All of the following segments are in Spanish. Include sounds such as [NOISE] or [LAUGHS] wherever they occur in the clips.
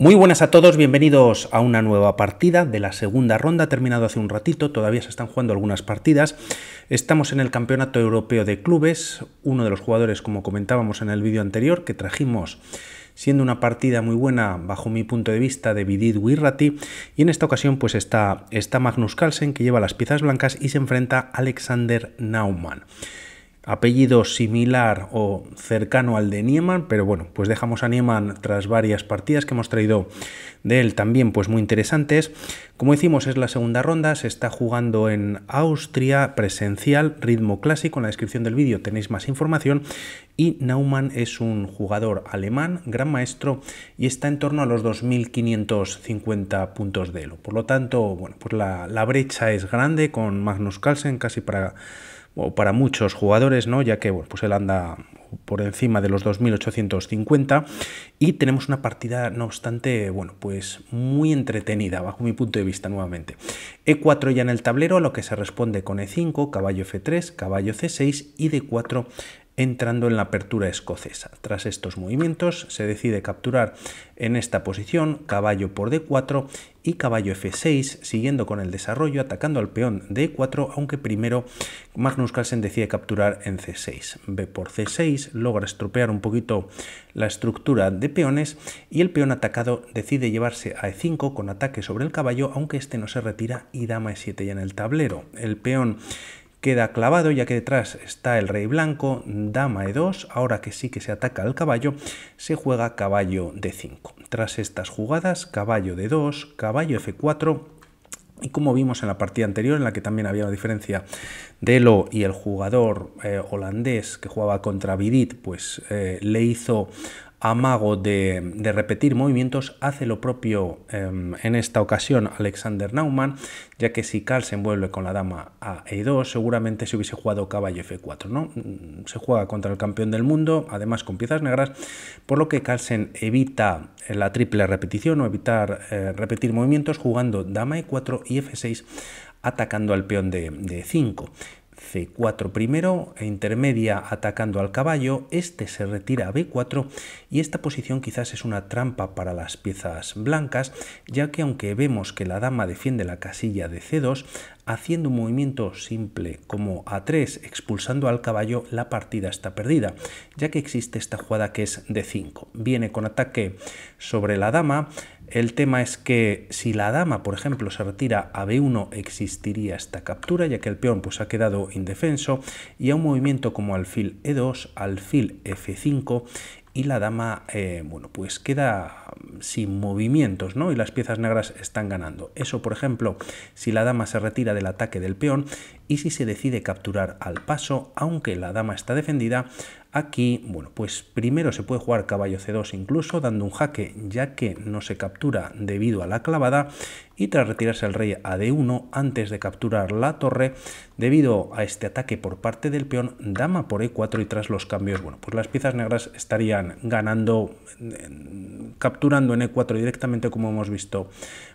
Muy buenas a todos, bienvenidos a una nueva partida de la segunda ronda, ha terminado hace un ratito, todavía se están jugando algunas partidas. Estamos en el Campeonato Europeo de Clubes, uno de los jugadores, como comentábamos en el vídeo anterior, que trajimos siendo una partida muy buena bajo mi punto de vista de Vidit Wirrati y en esta ocasión pues está, está Magnus Carlsen que lleva las piezas blancas y se enfrenta a Alexander Naumann apellido similar o cercano al de Nieman, pero bueno, pues dejamos a Nieman tras varias partidas que hemos traído de él también pues muy interesantes. Como decimos, es la segunda ronda, se está jugando en Austria, presencial, ritmo clásico, en la descripción del vídeo tenéis más información y Naumann es un jugador alemán, gran maestro y está en torno a los 2.550 puntos de elo. Por lo tanto, bueno, pues la, la brecha es grande con Magnus Carlsen casi para o para muchos jugadores, ¿no? ya que pues él anda por encima de los 2.850 y tenemos una partida, no obstante, bueno, pues muy entretenida bajo mi punto de vista nuevamente. E4 ya en el tablero, a lo que se responde con E5, caballo F3, caballo C6 y D4 entrando en la apertura escocesa. Tras estos movimientos se decide capturar en esta posición caballo por d4 y caballo f6, siguiendo con el desarrollo, atacando al peón d4, aunque primero Magnus Carlsen decide capturar en c6. b por c6 logra estropear un poquito la estructura de peones y el peón atacado decide llevarse a e5 con ataque sobre el caballo, aunque este no se retira y dama e7 ya en el tablero. El peón queda clavado ya que detrás está el rey blanco, dama e2, ahora que sí que se ataca al caballo, se juega caballo d5. Tras estas jugadas, caballo d2, caballo f4, y como vimos en la partida anterior, en la que también había una diferencia de Lo y el jugador eh, holandés que jugaba contra Vidit, pues eh, le hizo amago de, repetir movimientos, hace lo propio em, en esta ocasión Alexander Naumann, ya que si Carlsen vuelve con la dama a e2, seguramente se hubiese jugado caballo f4, ¿no? Mm, se juega contra el campeón del mundo, además con piezas negras, por lo que Carlsen evita eh, la triple repetición o evitar eh, repetir movimientos jugando dama e4 y f6 atacando al peón de, de 5. C4 primero e intermedia atacando al caballo, este se retira a B4 y esta posición quizás es una trampa para las piezas blancas, ya que aunque vemos que la dama defiende la casilla de C2, haciendo un movimiento simple como A3 expulsando al caballo la partida está perdida, ya que existe esta jugada que es de 5. Viene con ataque sobre la dama, el tema es que si la dama, por ejemplo, se retira a B1 existiría esta captura, ya que el peón pues, ha quedado indefenso y a un movimiento como alfil E2, alfil F5 y la dama, eh, bueno, pues queda sin movimientos, ¿no? Y las piezas negras están ganando. Eso, por ejemplo, si la dama se retira del ataque del peón y si se decide capturar al paso, aunque la dama está defendida, Aquí, bueno, pues primero se puede jugar caballo c2 incluso dando un jaque, ya que no se captura debido a la clavada y tras retirarse el rey a d1 antes de capturar la torre, debido a este ataque por parte del peón, dama por e4 y tras los cambios, bueno, pues las piezas negras estarían ganando, capturando en e4 directamente como hemos visto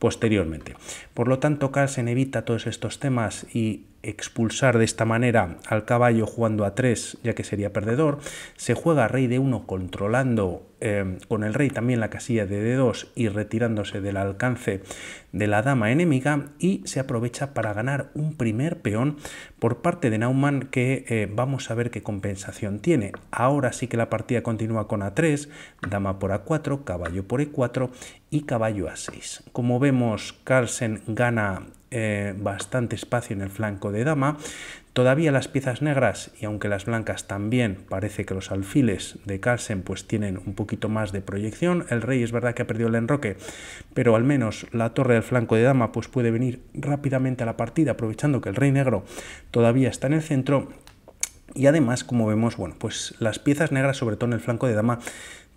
posteriormente. Por lo tanto, Carlsen evita todos estos temas y expulsar de esta manera al caballo jugando a 3, ya que sería perdedor. Se juega rey de 1 controlando Em, con el rey también la casilla de D2 y retirándose del alcance de la dama enemiga y se aprovecha para ganar un primer peón por parte de Naumann que eh, vamos a ver qué compensación tiene. Ahora sí que la partida continúa con A3, dama por A4, caballo por E4 y caballo A6. Como vemos, Carlsen gana eh, bastante espacio en el flanco de dama, Todavía las piezas negras, y aunque las blancas también, parece que los alfiles de Carlsen pues tienen un poquito más de proyección. El rey es verdad que ha perdido el enroque, pero al menos la torre del flanco de dama pues puede venir rápidamente a la partida, aprovechando que el rey negro todavía está en el centro. Y además, como vemos, bueno, pues las piezas negras, sobre todo en el flanco de dama,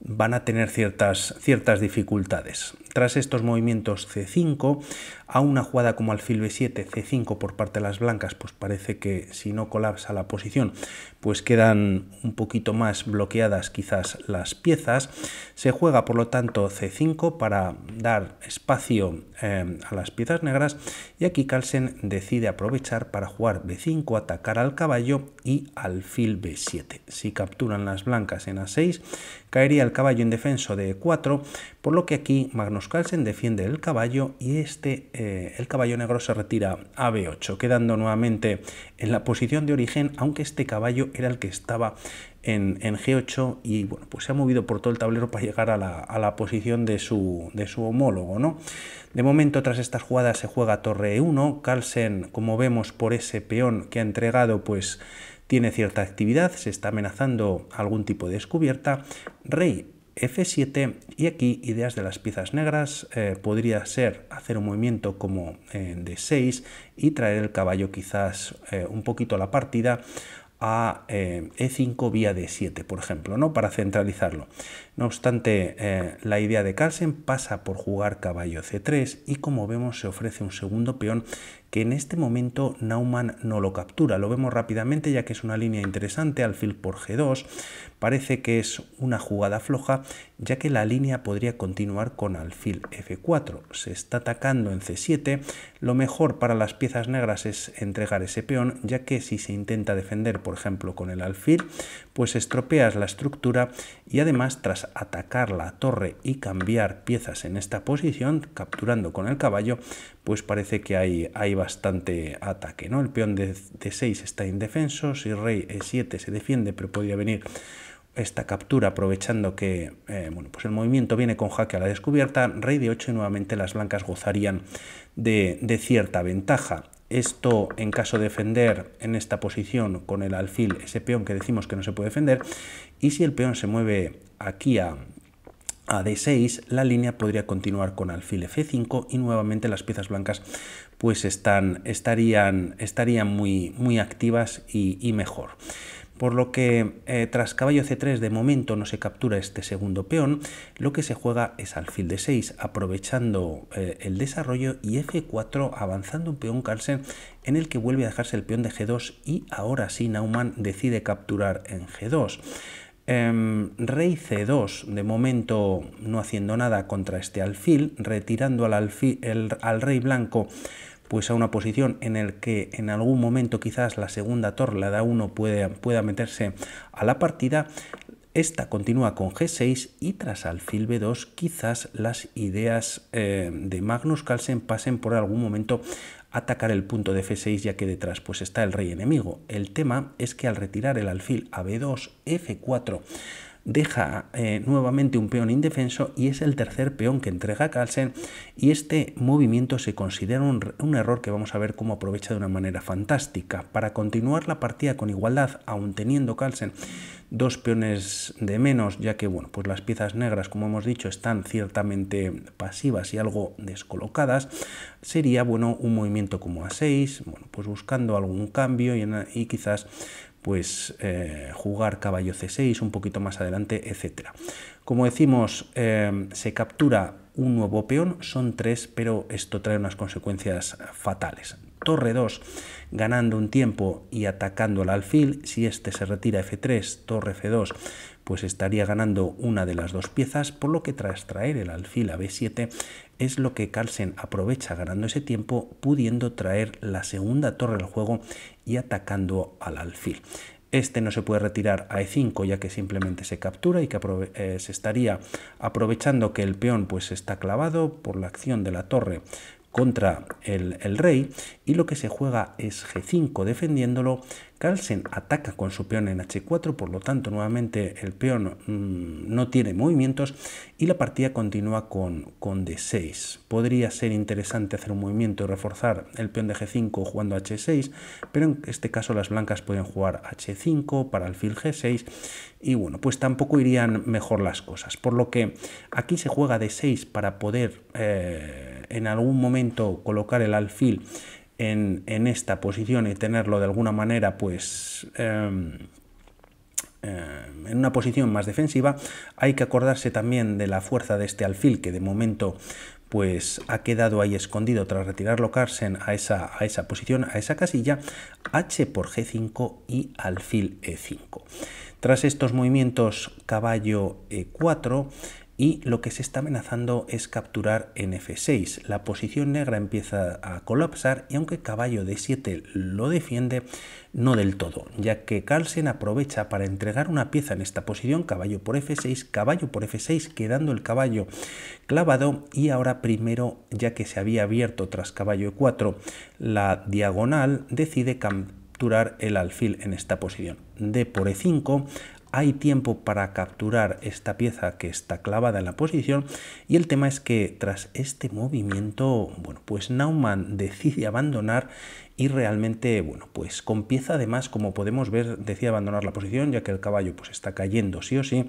van a tener ciertas, ciertas dificultades. Tras estos movimientos C5, a una jugada como alfil B7, C5 por parte de las blancas, pues parece que si no colapsa la posición, pues quedan un poquito más bloqueadas quizás las piezas. Se juega por lo tanto C5 para dar espacio eh, a las piezas negras y aquí Carlsen decide aprovechar para jugar B5, atacar al caballo y alfil B7. Si capturan las blancas en A6, caería el caballo indefenso de E4, por lo que aquí Magnus Carlsen defiende el caballo y este, eh, el caballo negro se retira a B8, quedando nuevamente en la posición de origen, aunque este caballo era el que estaba en, en G8 y bueno, pues se ha movido por todo el tablero para llegar a la, a la posición de su, de su homólogo. ¿no? De momento, tras estas jugadas se juega torre E1, Carlsen, como vemos por ese peón que ha entregado, pues tiene cierta actividad, se está amenazando algún tipo de descubierta, rey F7 y aquí ideas de las piezas negras eh, podría ser hacer un movimiento como eh, d 6 y traer el caballo quizás eh, un poquito a la partida a E5 e vía D7, por ejemplo, ¿no? para centralizarlo. No obstante, la idea de Carlsen pasa por jugar caballo C3 y como vemos se ofrece un segundo peón en este momento Naumann no lo captura. Lo vemos rápidamente ya que es una línea interesante, alfil por G2. Parece que es una jugada floja ya que la línea podría continuar con alfil F4. Se está atacando en C7, lo mejor para las piezas negras es entregar ese peón, ya que si se intenta defender, por ejemplo, con el alfil, pues estropeas la estructura y además tras atacar la torre y cambiar piezas en esta posición, capturando con el caballo, pues parece que hay, hay bastante ataque. ¿no? El peón de, de 6 está indefenso, si rey e7 se defiende, pero podría venir esta captura aprovechando que eh, bueno, pues el movimiento viene con jaque a la descubierta, rey de 8 y nuevamente las blancas gozarían de, cierta ventaja. Esto en caso de defender en esta posición con el alfil, ese peón que decimos que no se puede defender, y si el peón se mueve aquí a, D6, la línea podría continuar con alfil F5 y nuevamente las piezas blancas pues están, estarían, estarían muy, muy activas y mejor por lo que eh, tras caballo c3 de momento no se captura este segundo peón, lo que se juega es alfil de 6 aprovechando eh, el desarrollo y f4 avanzando un peón Carlsen en el que vuelve a dejarse el peón de g2 y ahora sí Naumann decide capturar en g2. Em, rey c2, de momento no haciendo nada contra este alfil, retirando al rey blanco pues a una posición en el que en algún momento quizás la segunda torre, la da 1, pueda meterse a la partida, esta continúa con G6 y tras alfil B2 quizás las ideas eh, de Magnus Carlsen pasen por algún momento a atacar el punto de F6 ya que detrás pues está el rey enemigo. El tema es que al retirar el alfil a B2, F4, deja eh, nuevamente un peón indefenso y es el tercer peón que entrega Carlsen y este movimiento se considera un, error que vamos a ver cómo aprovecha de una manera fantástica. Para continuar la partida con igualdad, aún teniendo Carlsen dos peones de menos, ya que bueno, pues las piezas negras, como hemos dicho, están ciertamente pasivas y algo descolocadas, sería bueno un movimiento como a 6, bueno, pues buscando algún cambio y quizás pues eh, jugar caballo c6, un poquito más adelante, etc. Como decimos, em, se captura un nuevo peón, son tres, pero esto trae unas consecuencias fatales torre 2, ganando un tiempo y atacando al alfil. Si este se retira f3, torre f2, pues estaría ganando una de las dos piezas, por lo que tras traer el alfil a b7 es lo que Carlsen aprovecha ganando ese tiempo, pudiendo traer la segunda torre al juego y atacando al alfil. Este no se puede retirar a e5 ya que simplemente se captura y que eh, se estaría aprovechando que el peón pues está clavado por la acción de la torre contra el, rey y lo que se juega es g5 defendiéndolo. Carlsen ataca con su peón en h4, por lo tanto nuevamente el peón mm, no tiene movimientos y la partida continúa con, con d6. Podría ser interesante hacer un movimiento y reforzar el peón de g5 jugando h6, pero en este caso las blancas pueden jugar h5 para alfil g6 y bueno, pues tampoco irían mejor las cosas, por lo que aquí se juega d6 para poder... Eh, en algún momento colocar el alfil en, esta posición y tenerlo de alguna manera pues em, em, en una posición más defensiva, hay que acordarse también de la fuerza de este alfil que de momento pues ha quedado ahí escondido tras retirarlo Carsen a esa, a esa posición, a esa casilla, H por G5 y alfil E5. Tras estos movimientos caballo E4, y lo que se está amenazando es capturar en F6. La posición negra empieza a colapsar y aunque caballo D7 lo defiende, no del todo, ya que Carlsen aprovecha para entregar una pieza en esta posición, caballo por F6, caballo por F6, quedando el caballo clavado y ahora primero, ya que se había abierto tras caballo E4, la diagonal decide capturar el alfil en esta posición. D por E5, hay tiempo para capturar esta pieza que está clavada en la posición y el tema es que tras este movimiento, bueno, pues Naumann decide abandonar y realmente, bueno, pues con pieza además, como podemos ver, decide abandonar la posición ya que el caballo pues está cayendo sí o sí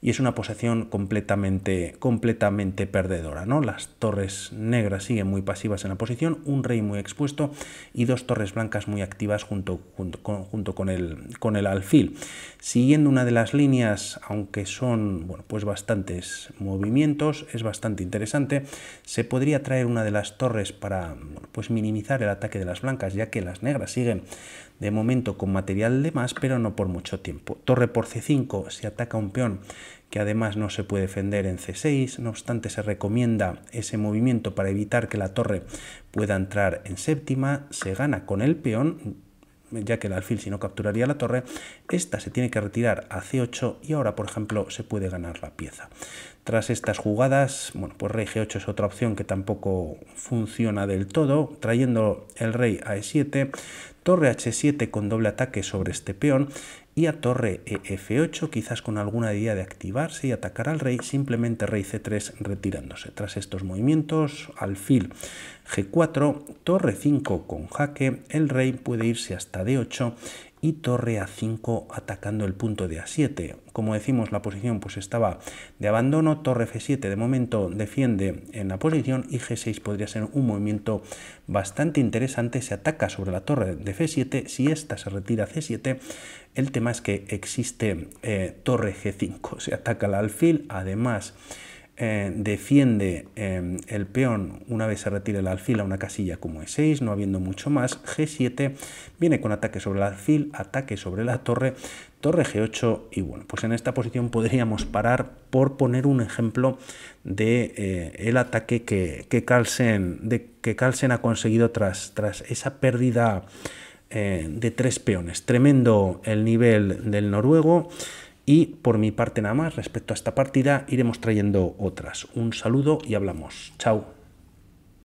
y es una posición completamente, completamente perdedora, ¿no? Las torres negras siguen muy pasivas en la posición, un rey muy expuesto y dos torres blancas muy activas junto, junto, con, el, con el alfil. Siguiendo una de las líneas, aunque son, bueno, pues bastantes movimientos, es bastante interesante, se podría traer una de las torres para, pues minimizar el ataque de las blancas ya que las negras siguen de momento con material de más, pero no por mucho tiempo. Torre por C5 se ataca un peón que además no se puede defender en C6, no obstante se recomienda ese movimiento para evitar que la torre pueda entrar en séptima, se gana con el peón, ya que el alfil si no capturaría la torre, esta se tiene que retirar a C8 y ahora, por ejemplo, se puede ganar la pieza. Tras estas jugadas, bueno, pues rey g8 es otra opción que tampoco funciona del todo, trayendo el rey a e7, torre h7 con doble ataque sobre este peón y a torre e f8 quizás con alguna idea de activarse y atacar al rey, simplemente rey c3 retirándose. Tras estos movimientos, alfil g4, torre 5 con jaque, el rey puede irse hasta d8 y torre a5 atacando el punto de a7. Como decimos, la posición pues estaba de abandono, torre F7 de momento defiende en la posición y G6 podría ser un movimiento bastante interesante. Se ataca sobre la torre de F7, si esta se retira C7, el tema es que existe eh, torre G5, [LAUGHS] se ataca al alfil, además... Eh, defiende eh, el peón una vez se retira el alfil a una casilla como E6, no habiendo mucho más. G7 viene con ataque sobre el alfil, ataque sobre la torre, torre G8 y bueno, pues en esta posición podríamos parar por poner un ejemplo de eh, el ataque que, que, Carlsen, de, que ha conseguido tras, tras esa pérdida de tres peones. Tremendo el nivel del noruego. Y por mi parte nada más, respecto a esta partida iremos trayendo otras. Un saludo y hablamos. Chao.